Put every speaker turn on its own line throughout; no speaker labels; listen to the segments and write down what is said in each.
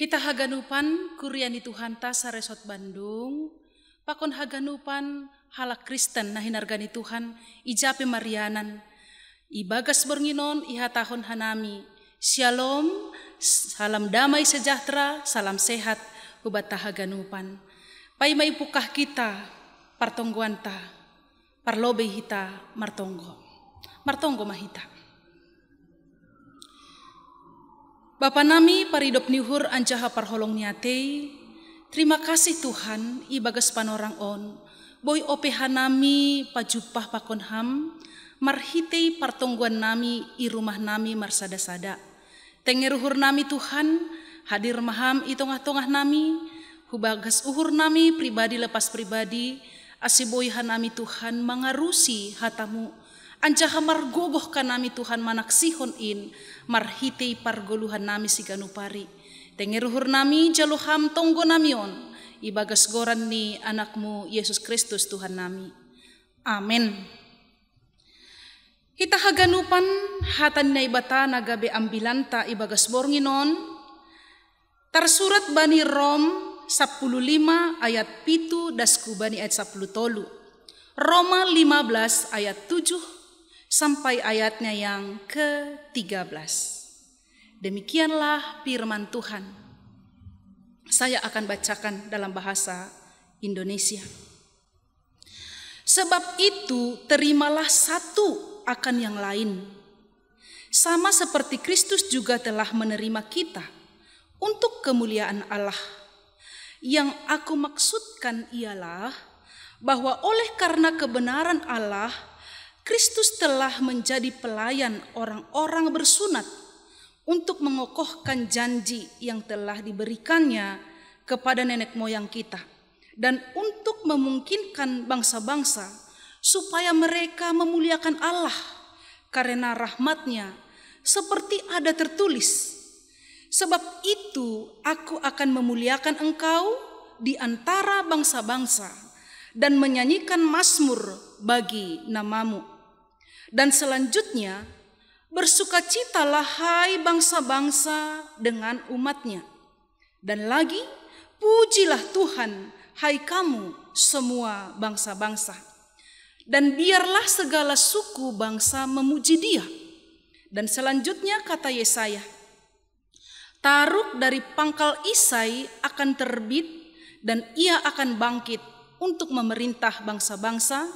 Kita haganupan kuriani Tuhan tasa resot Bandung, pakon haganupan halak Kristen nah hinargani Tuhan ijape Marianan. Ibagas berginon iha tahun hanami. Shalom, salam damai sejahtera, salam sehat, hubat tahaganupan. Pai mai pukah kita, partongguanta, parlobe hita, martonggo. Martonggo mahita. Bapak nami paridop nihur Anjaha parholong Nyate, Terima kasih Tuhan ibagas panorang on. Boy opeha nami pajupah pakonham. Marhitei partongguan nami irumah nami marsada-sada. Tengeruhur nami Tuhan hadir maham i tongah-tongah nami. Hubagas uhur nami pribadi lepas pribadi. Asiboihan nami Tuhan mengarusi hatamu Anjaha margogoh kanami Tuhan Tuhan manaksihon in, marhitei pargoluhan nami si ganupari. Tengiruhur nami jaluham tonggo nami on, ibagas goran ni anakmu Yesus Kristus Tuhan nami. Amin. Kita haganupan hatan na ibata na gabi ambilanta ibagas borginon, tarsurat bani Rom 15 ayat pitu dasku bani ayat 10 tolu. Roma 15 ayat 7 sampai ayatnya yang ke-13. Demikianlah firman Tuhan. Saya akan bacakan dalam bahasa Indonesia. Sebab itu terimalah satu akan yang lain. Sama seperti Kristus juga telah menerima kita untuk kemuliaan Allah. Yang aku maksudkan ialah bahwa oleh karena kebenaran Allah – Kristus telah menjadi pelayan orang-orang bersunat untuk mengokohkan janji yang telah diberikannya kepada nenek moyang kita dan untuk memungkinkan bangsa-bangsa supaya mereka memuliakan Allah karena rahmatnya seperti ada tertulis. Sebab itu aku akan memuliakan engkau di antara bangsa-bangsa dan menyanyikan masmur bagi namamu. Dan selanjutnya, bersukacitalah hai bangsa-bangsa dengan umatnya. Dan lagi, pujilah Tuhan hai kamu semua bangsa-bangsa. Dan biarlah segala suku bangsa memuji dia. Dan selanjutnya kata Yesaya, Taruk dari pangkal Isai akan terbit dan ia akan bangkit untuk memerintah bangsa-bangsa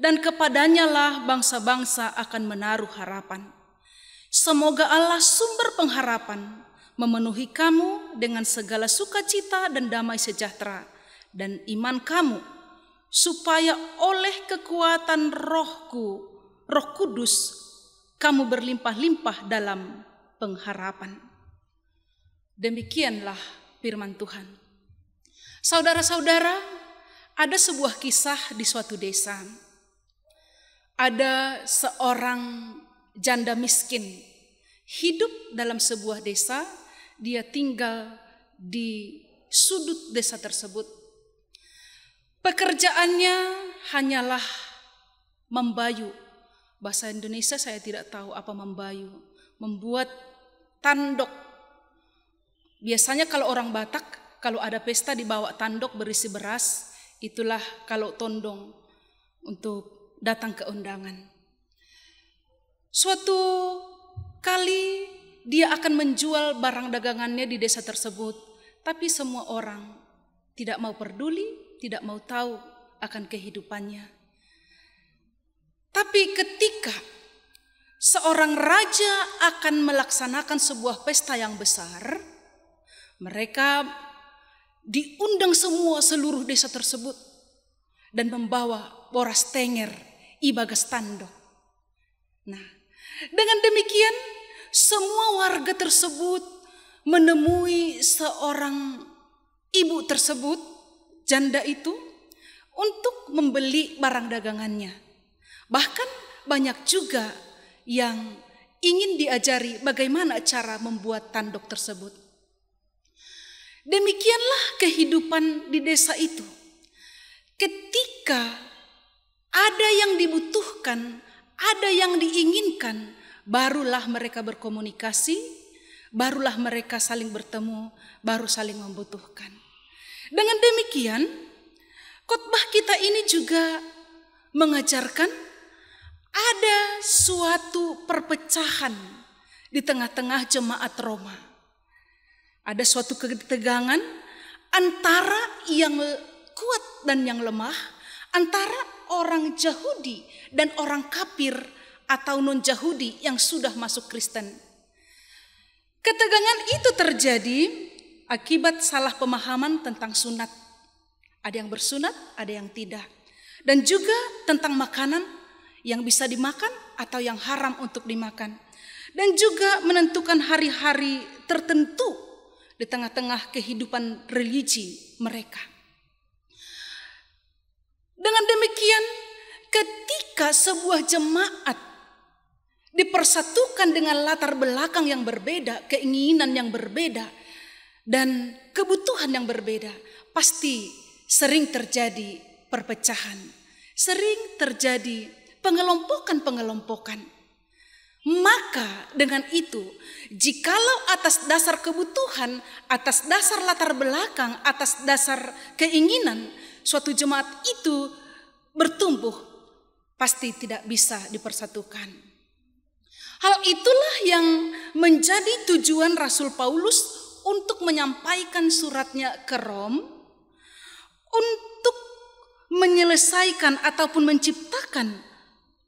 dan kepadanyalah bangsa-bangsa akan menaruh harapan. Semoga Allah sumber pengharapan memenuhi kamu dengan segala sukacita dan damai sejahtera dan iman kamu supaya oleh kekuatan rohku, roh kudus, kamu berlimpah-limpah dalam pengharapan. Demikianlah firman Tuhan. Saudara-saudara, ada sebuah kisah di suatu desa ada seorang janda miskin hidup dalam sebuah desa, dia tinggal di sudut desa tersebut. Pekerjaannya hanyalah membayu. Bahasa Indonesia saya tidak tahu apa membayu, membuat tandok. Biasanya kalau orang Batak kalau ada pesta dibawa tandok berisi beras, itulah kalau tondong untuk datang ke undangan. Suatu kali dia akan menjual barang dagangannya di desa tersebut, tapi semua orang tidak mau peduli, tidak mau tahu akan kehidupannya. Tapi ketika seorang raja akan melaksanakan sebuah pesta yang besar, mereka diundang semua seluruh desa tersebut dan membawa boras tenger Ibagastando. Nah, dengan demikian semua warga tersebut menemui seorang ibu tersebut, janda itu, untuk membeli barang dagangannya. Bahkan banyak juga yang ingin diajari bagaimana cara membuat tanduk tersebut. Demikianlah kehidupan di desa itu. Ketika ada yang dibutuhkan, ada yang diinginkan, barulah mereka berkomunikasi, barulah mereka saling bertemu, baru saling membutuhkan. Dengan demikian, khotbah kita ini juga mengajarkan ada suatu perpecahan di tengah-tengah jemaat Roma. Ada suatu ketegangan antara yang kuat dan yang lemah, antara orang Yahudi dan orang Kapir atau non-Yahudi yang sudah masuk Kristen. Ketegangan itu terjadi akibat salah pemahaman tentang sunat. Ada yang bersunat, ada yang tidak. Dan juga tentang makanan yang bisa dimakan atau yang haram untuk dimakan. Dan juga menentukan hari-hari tertentu di tengah-tengah kehidupan religi mereka. Dengan demikian, ketika sebuah jemaat dipersatukan dengan latar belakang yang berbeda, keinginan yang berbeda, dan kebutuhan yang berbeda, pasti sering terjadi perpecahan, sering terjadi pengelompokan-pengelompokan. Maka dengan itu, jikalau atas dasar kebutuhan, atas dasar latar belakang, atas dasar keinginan, suatu jemaat itu bertumbuh pasti tidak bisa dipersatukan. Hal itulah yang menjadi tujuan Rasul Paulus untuk menyampaikan suratnya ke Rom untuk menyelesaikan ataupun menciptakan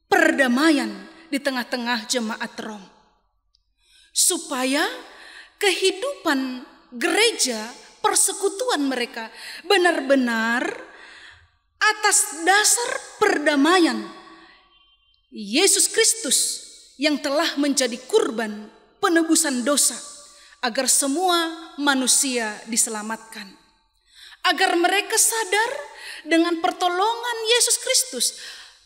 perdamaian di tengah-tengah jemaat Rom supaya kehidupan gereja persekutuan mereka benar-benar atas dasar perdamaian Yesus Kristus yang telah menjadi kurban penebusan dosa agar semua manusia diselamatkan. Agar mereka sadar dengan pertolongan Yesus Kristus,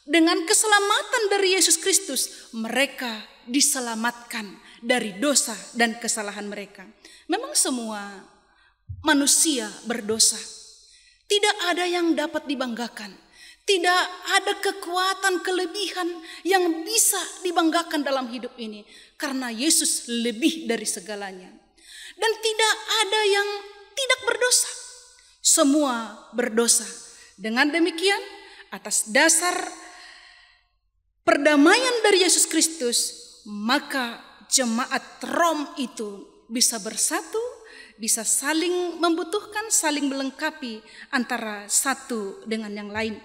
dengan keselamatan dari Yesus Kristus, mereka diselamatkan dari dosa dan kesalahan mereka. Memang semua manusia berdosa. Tidak ada yang dapat dibanggakan. Tidak ada kekuatan kelebihan yang bisa dibanggakan dalam hidup ini. Karena Yesus lebih dari segalanya. Dan tidak ada yang tidak berdosa. Semua berdosa. Dengan demikian, atas dasar perdamaian dari Yesus Kristus, maka jemaat Rom itu bisa bersatu bisa saling membutuhkan, saling melengkapi antara satu dengan yang lain.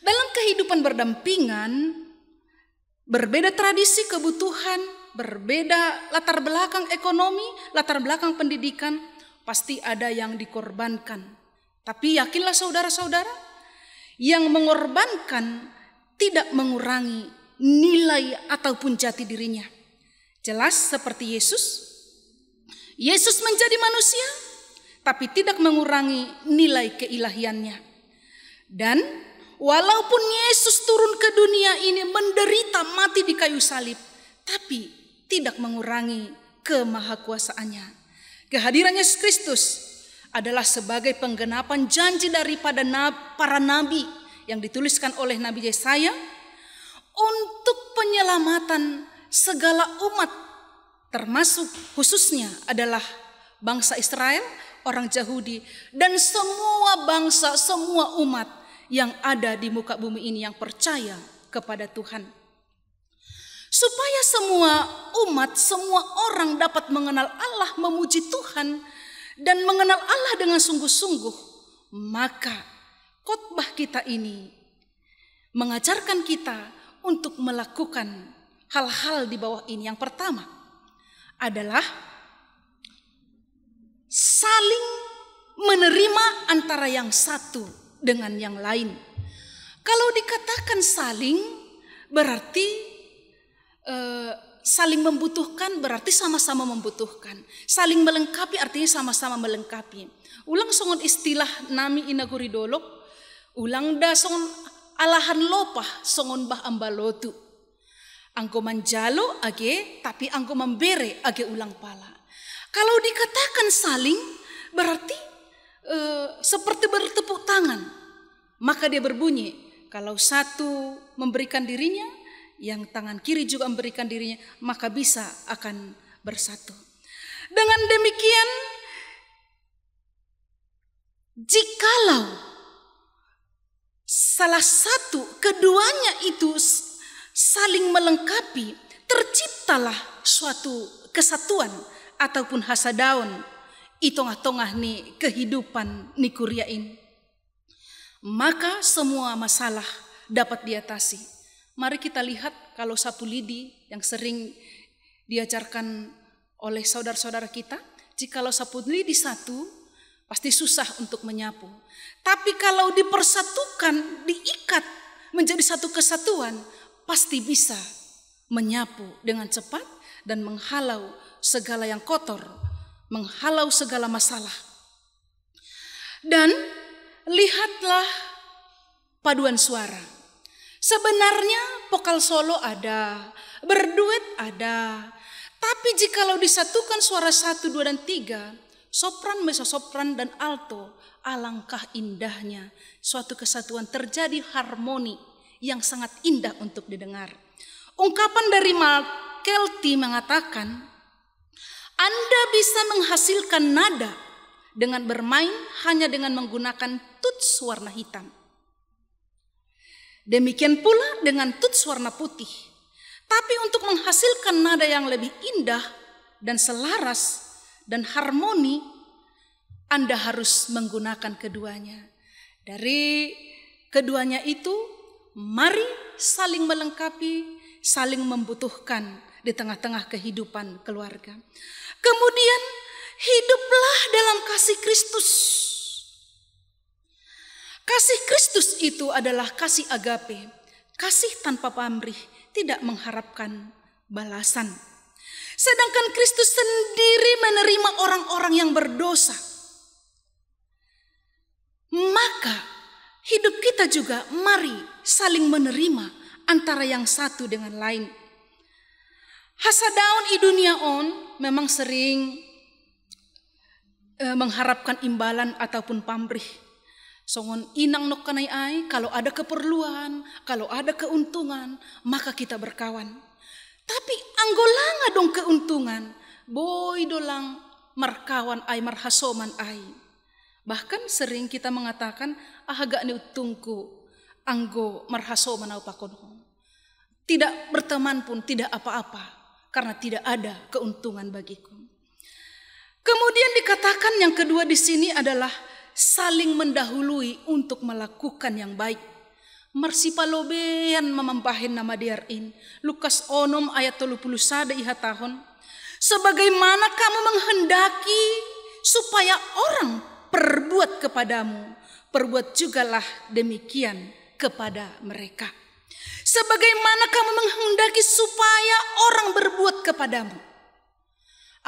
Dalam kehidupan berdampingan, berbeda tradisi kebutuhan, berbeda latar belakang ekonomi, latar belakang pendidikan, pasti ada yang dikorbankan. Tapi yakinlah saudara-saudara, yang mengorbankan tidak mengurangi nilai ataupun jati dirinya. Jelas seperti Yesus, Yesus menjadi manusia, tapi tidak mengurangi nilai keilahiannya. Dan walaupun Yesus turun ke dunia ini menderita mati di kayu salib, tapi tidak mengurangi kemahakuasaannya. Kehadiran Yesus Kristus adalah sebagai penggenapan janji daripada para nabi yang dituliskan oleh Nabi Yesaya untuk penyelamatan segala umat termasuk khususnya adalah bangsa Israel, orang Yahudi, dan semua bangsa, semua umat yang ada di muka bumi ini yang percaya kepada Tuhan. Supaya semua umat, semua orang dapat mengenal Allah, memuji Tuhan, dan mengenal Allah dengan sungguh-sungguh, maka khotbah kita ini mengajarkan kita untuk melakukan hal-hal di bawah ini. Yang pertama, adalah saling menerima antara yang satu dengan yang lain. Kalau dikatakan saling, berarti e, saling membutuhkan, berarti sama-sama membutuhkan. Saling melengkapi, artinya sama-sama melengkapi. Ulang songon istilah nami inaguridolok, ulang dasong alahan lopah songon bah ambalotu. Angko manjalo age tapi angko membere age ulang pala. Kalau dikatakan saling berarti eh, seperti bertepuk tangan. Maka dia berbunyi kalau satu memberikan dirinya yang tangan kiri juga memberikan dirinya maka bisa akan bersatu. Dengan demikian jikalau salah satu keduanya itu saling melengkapi, terciptalah suatu kesatuan ataupun hasadaun itongah-tongah ni kehidupan ni kuryain Maka semua masalah dapat diatasi. Mari kita lihat kalau sapu lidi yang sering diajarkan oleh saudara-saudara kita, jikalau sapu lidi satu, pasti susah untuk menyapu. Tapi kalau dipersatukan, diikat menjadi satu kesatuan, pasti bisa menyapu dengan cepat dan menghalau segala yang kotor, menghalau segala masalah. Dan lihatlah paduan suara. Sebenarnya vokal solo ada, berduet ada, tapi jikalau disatukan suara satu, dua, dan tiga, sopran, sopran dan alto, alangkah indahnya suatu kesatuan terjadi harmoni yang sangat indah untuk didengar. Ungkapan dari Malkelti mengatakan, Anda bisa menghasilkan nada dengan bermain hanya dengan menggunakan tuts warna hitam. Demikian pula dengan tuts warna putih. Tapi untuk menghasilkan nada yang lebih indah dan selaras dan harmoni, Anda harus menggunakan keduanya. Dari keduanya itu mari saling melengkapi, saling membutuhkan di tengah-tengah kehidupan keluarga. Kemudian hiduplah dalam kasih Kristus. Kasih Kristus itu adalah kasih agape, kasih tanpa pamrih, tidak mengharapkan balasan. Sedangkan Kristus sendiri menerima orang-orang yang berdosa. Maka kita juga mari saling menerima antara yang satu dengan lain. Hasadaun on memang sering eh, mengharapkan imbalan ataupun pamrih. Songon inang nok kanai ai, kalau ada keperluan, kalau ada keuntungan, maka kita berkawan. Tapi anggolanga dong keuntungan, boy dolang markawan ai marhasoman ai. Bahkan sering kita mengatakan ahaga ni utungku anggo marhaso manaupakonho. Tidak berteman pun tidak apa-apa karena tidak ada keuntungan bagiku. Kemudian dikatakan yang kedua di sini adalah saling mendahului untuk melakukan yang baik. Marsipalobean memampahin nama diarin. Lukas onom ayat 30 sada iha tahun. Sebagaimana kamu menghendaki supaya orang perbuat kepadamu, perbuat jugalah demikian kepada mereka. Sebagaimana kamu menghendaki supaya orang berbuat kepadamu.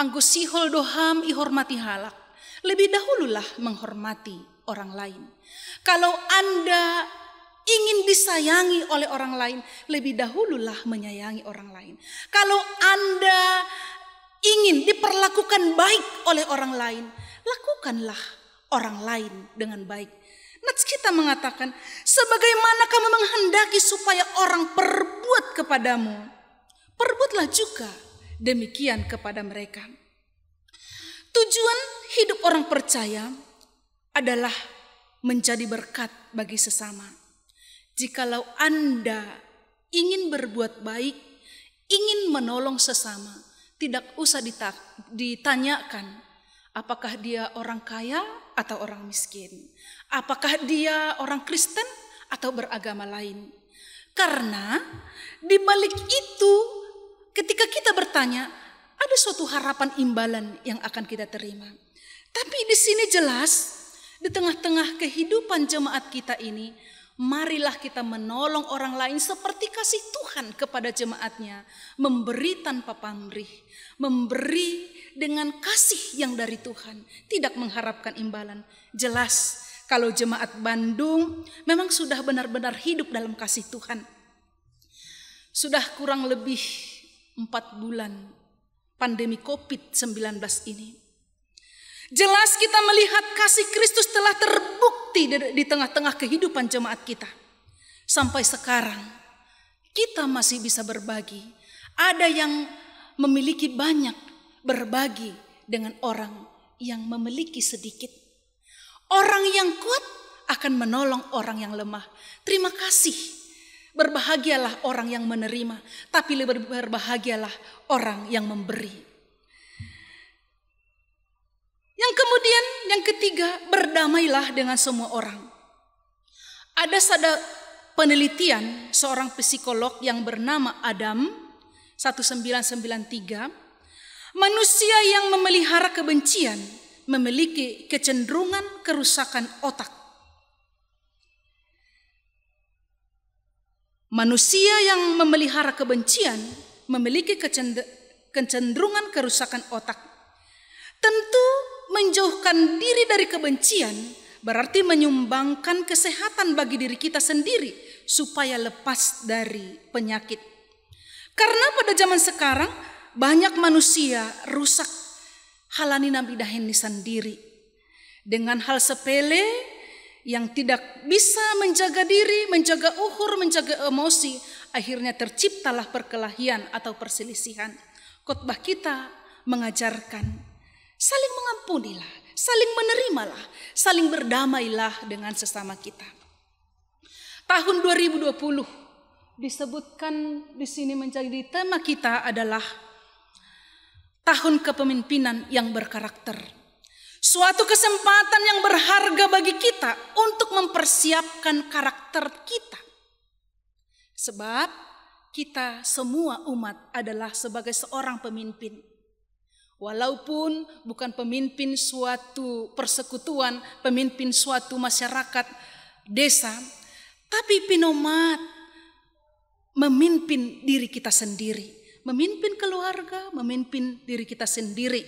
Anggus sihol doham ihormati halak. Lebih dahululah menghormati orang lain. Kalau Anda ingin disayangi oleh orang lain, lebih dahululah menyayangi orang lain. Kalau Anda ingin diperlakukan baik oleh orang lain, lakukanlah orang lain dengan baik. Nats kita mengatakan, sebagaimana kamu menghendaki supaya orang perbuat kepadamu, perbuatlah juga demikian kepada mereka. Tujuan hidup orang percaya adalah menjadi berkat bagi sesama. Jikalau Anda ingin berbuat baik, ingin menolong sesama, tidak usah ditanyakan apakah dia orang kaya atau orang miskin? Apakah dia orang Kristen atau beragama lain? Karena di balik itu ketika kita bertanya ada suatu harapan imbalan yang akan kita terima. Tapi di sini jelas di tengah-tengah kehidupan jemaat kita ini Marilah kita menolong orang lain seperti kasih Tuhan kepada jemaatnya. Memberi tanpa pamrih. Memberi dengan kasih yang dari Tuhan. Tidak mengharapkan imbalan. Jelas kalau jemaat Bandung memang sudah benar-benar hidup dalam kasih Tuhan. Sudah kurang lebih empat bulan pandemi COVID-19 ini. Jelas kita melihat kasih Kristus telah terbukti di tengah-tengah kehidupan jemaat kita. Sampai sekarang kita masih bisa berbagi. Ada yang memiliki banyak berbagi dengan orang yang memiliki sedikit. Orang yang kuat akan menolong orang yang lemah. Terima kasih. Berbahagialah orang yang menerima, tapi lebih berbahagialah orang yang memberi. Yang kemudian yang ketiga, berdamailah dengan semua orang. Ada sada penelitian seorang psikolog yang bernama Adam 1993 Manusia yang memelihara kebencian memiliki kecenderungan kerusakan otak. Manusia yang memelihara kebencian memiliki kecenderungan kerusakan otak. Tentu Menjauhkan diri dari kebencian berarti menyumbangkan kesehatan bagi diri kita sendiri supaya lepas dari penyakit. Karena pada zaman sekarang banyak manusia rusak halani nabi dahini sendiri. Dengan hal sepele yang tidak bisa menjaga diri, menjaga uhur, menjaga emosi, akhirnya terciptalah perkelahian atau perselisihan. Khotbah kita mengajarkan Saling mengampunilah, saling menerimalah, saling berdamailah dengan sesama kita. Tahun 2020 disebutkan di sini menjadi tema kita adalah tahun kepemimpinan yang berkarakter. Suatu kesempatan yang berharga bagi kita untuk mempersiapkan karakter kita. Sebab kita semua umat adalah sebagai seorang pemimpin Walaupun bukan pemimpin suatu persekutuan, pemimpin suatu masyarakat desa, tapi pinomat memimpin diri kita sendiri, memimpin keluarga, memimpin diri kita sendiri,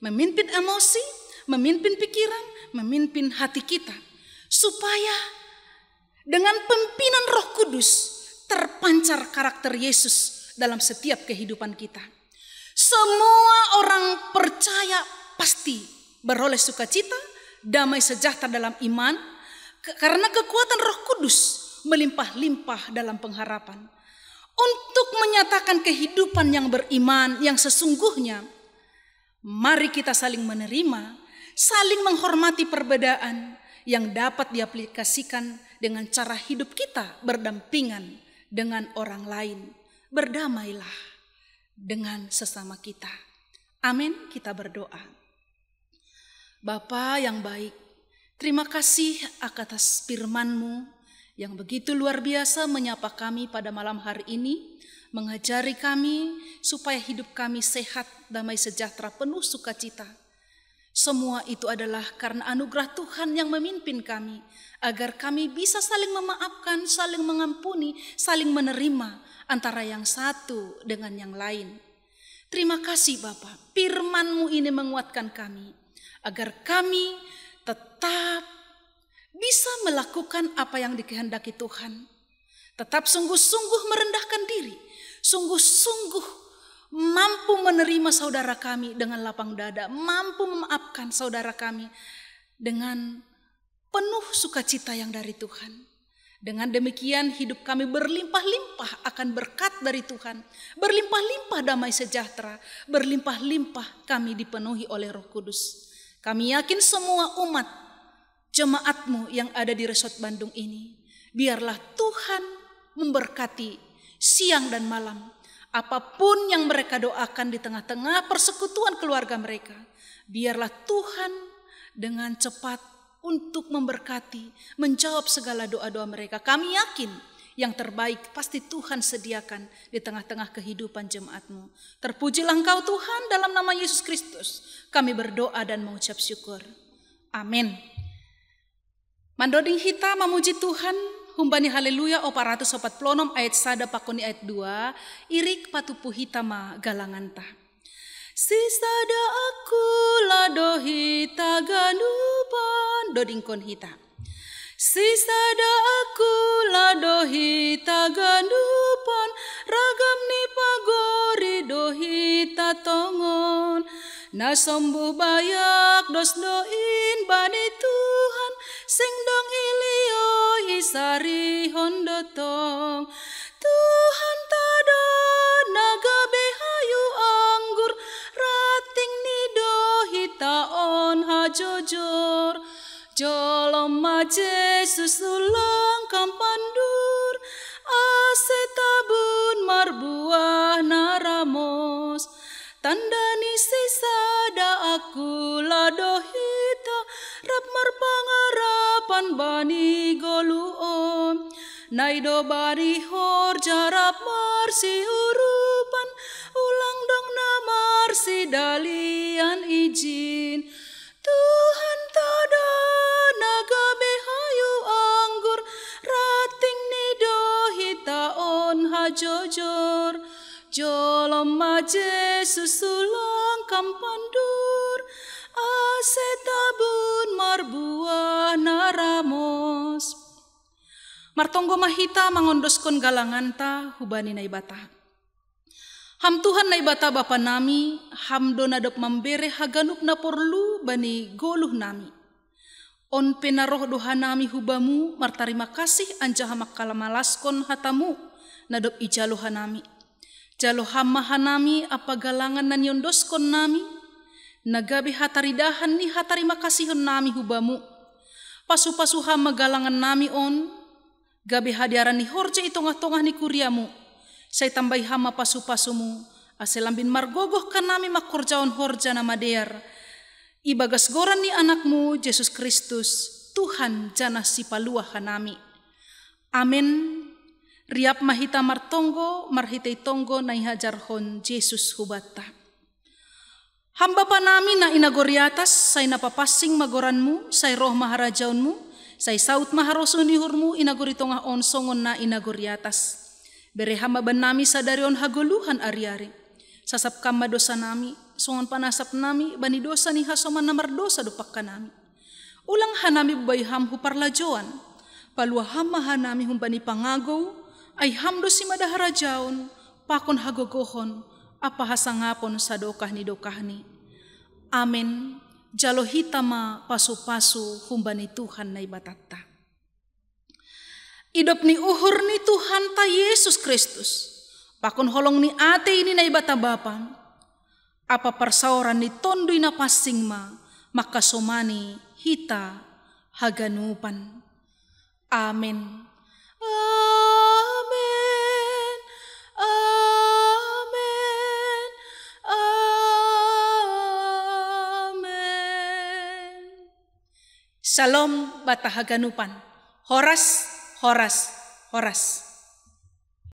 memimpin emosi, memimpin pikiran, memimpin hati kita, supaya dengan pimpinan Roh Kudus terpancar karakter Yesus dalam setiap kehidupan kita. Semua orang percaya pasti beroleh sukacita, damai sejahtera dalam iman, karena kekuatan Roh Kudus melimpah-limpah dalam pengharapan. Untuk menyatakan kehidupan yang beriman yang sesungguhnya, mari kita saling menerima, saling menghormati perbedaan yang dapat diaplikasikan dengan cara hidup kita berdampingan dengan orang lain. Berdamailah dengan sesama kita. Amin, kita berdoa. Bapa yang baik, terima kasih atas firman-Mu yang begitu luar biasa menyapa kami pada malam hari ini, mengajari kami supaya hidup kami sehat, damai sejahtera, penuh sukacita semua itu adalah karena anugerah Tuhan yang memimpin kami, agar kami bisa saling memaafkan, saling mengampuni, saling menerima antara yang satu dengan yang lain. Terima kasih Bapak, firmanmu ini menguatkan kami, agar kami tetap bisa melakukan apa yang dikehendaki Tuhan. Tetap sungguh-sungguh merendahkan diri, sungguh-sungguh mampu menerima saudara kami dengan lapang dada, mampu memaafkan saudara kami dengan penuh sukacita yang dari Tuhan. Dengan demikian hidup kami berlimpah-limpah akan berkat dari Tuhan, berlimpah-limpah damai sejahtera, berlimpah-limpah kami dipenuhi oleh Roh Kudus. Kami yakin semua umat jemaatmu yang ada di Resort Bandung ini, biarlah Tuhan memberkati siang dan malam Apapun yang mereka doakan di tengah-tengah persekutuan keluarga mereka, biarlah Tuhan dengan cepat untuk memberkati, menjawab segala doa-doa mereka. Kami yakin yang terbaik pasti Tuhan sediakan di tengah-tengah kehidupan jemaatmu. Terpujilah engkau Tuhan dalam nama Yesus Kristus. Kami berdoa dan mengucap syukur. Amin. Mandoding Hita memuji Tuhan humbani haleluya opa ratus opat plonom ayat sada pakoni ayat dua irik patupu hitama galanganta. Sisada aku lado hita ganupan dodingkon hita. Sisada aku lado hita ganupan ragam ni pagori do hita tongon. Na sombuh bayak dos doin bani Tuhan sing dong ilih sari hondotong Tuhan tada naga behayu anggur rating nido hita on hajojor jolom ma Jesus ulang kampandur asetabun marbuah naramos tandani sisa da aku ladohi wan bani goluom naido bari hor jarap marsi urupan ulang dong na marsi dalian izin Tuhan tada naga behayu anggur rating nido on hajojor jolom maje susulang kampandu Martonggo mahita mangondoskon ta hubani na Ham Tuhan na bapa nami, ham donadok mambere haganup na porlu bani goluh nami. On penaroh doha nami hubamu, martarima kasih anjaha makalamalaskon hatamu, nadok ijaluha nami. hamma nami apa galangan nan yondoskon nami, nagabi hataridahan ni hatarima kasihon nami hubamu. Pasu-pasuha galangan nami on, Gabi hadiaran ni horje itu ngatongah ni kuriamu. Saya tambahi hama pasu-pasumu. Aselambin margogoh kanami makorjaon horja nama dear. Ibagas goran ni anakmu, Yesus Kristus, Tuhan jana sipalua hanami. Amin. Riap mahita martonggo, marhitei tonggo naihajar hon Yesus hubata. Hamba panami na inagori atas, napa napapasing magoranmu, Saya roh maharajaunmu, Sai saut maharoso ni hurmu inagor itong on songon na atas. Berehama ban nami sa darion haguluhan ariari. Sasap kam madosa nami, songon panasap nami, dosa ni hasoman na mardosa dupak ka nami. Ulang hanami bayham huparlajoan, paluaham mahanami humbani pangago ay hamdo si madaharajaon, pakon hagogohon, apahasangapon sa dokah ni dokah ni. Amen jalo hitama pasu-pasu humbani Tuhan nai batatta. Idop ni uhur ni Tuhan ta Yesus Kristus. Pakun holong ni ate ini nai bata bapa. Apa persauran ni tondui na pasing ma, maka somani hita haganupan. Amin. Amin. Shalom Batahaganupan. Horas, horas, horas.